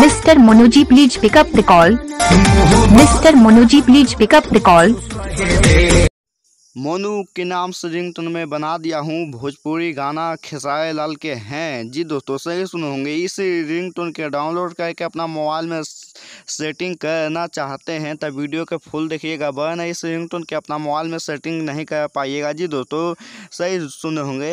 Mr. Monoji, please pick up the call. Mr. Monoji, please pick up the call. Monu के नाम से ringtone में बना दिया हूँ भोजपुरी गाना खेसाए लाल के हैं जी दोस्तों सही सुने होंगे इस रिंगटोन के डाउनलोड करके अपना मोबाइल में सेटिंग करना चाहते हैं तब वीडियो के फुल देखिएगा वरना इस रिंगटोन के अपना मोबाइल में सेटिंग नहीं कर पाइएगा जी दोस्तों सही सुने होंगे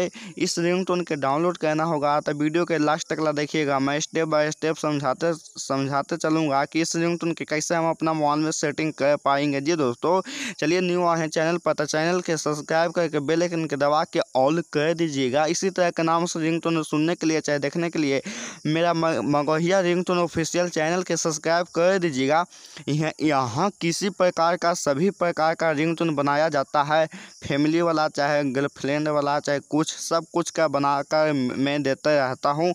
इस रिंगटोन के डाउनलोड करना होगा तो वीडियो के लास्ट तकला देखिएगा मैं स्टेप बाय स्टेप समझाते समझाते चलूँगा कि इस रिंगटोन के कैसे हम अपना मोबाइल में सेटिंग कर पाएंगे जी दोस्तों चलिए न्यू आए हैं चैनल पर तो चैनल के सब्सक्राइब करके बेलाइकन के दबा के ऑल कर दीजिएगा इसी तरह के नाम से रिंग सुनने के लिए चाहे देखने के लिए मेरा मगोहिया रिंग ऑफिशियल चैनल के सब्सक्राइब कर कर दीजिएगा यहाँ यहाँ किसी प्रकार का सभी प्रकार का रिंगटोन बनाया जाता है फैमिली वाला चाहे गर्लफ्रेंड वाला चाहे कुछ सब कुछ का बनाकर मैं देता रहता हूँ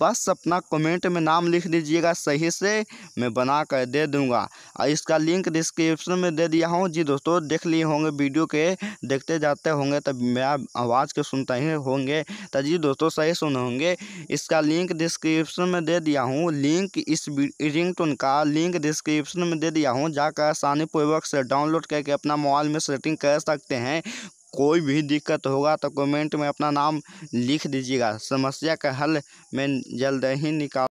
बस अपना कमेंट में नाम लिख दीजिएगा सही से मैं बना कर दे दूँगा और इसका लिंक डिस्क्रिप्शन में दे दिया हूँ जी दोस्तों देख लिए होंगे वीडियो के देखते जाते होंगे तब मेरा आवाज़ के सुनते ही होंगे तो जी दोस्तों सही सुन होंगे इसका लिंक डिस्क्रिप्शन में दे दिया हूँ लिंक इस रिंगटोन का लिंक डिस्क्रिप्शन में दे दिया हूँ जाकर आसानी पूर्वक से डाउनलोड करके अपना मोबाइल में सेटिंग कर सकते हैं कोई भी दिक्कत होगा तो कमेंट में अपना नाम लिख दीजिएगा समस्या का हल मैं जल्द ही निकाल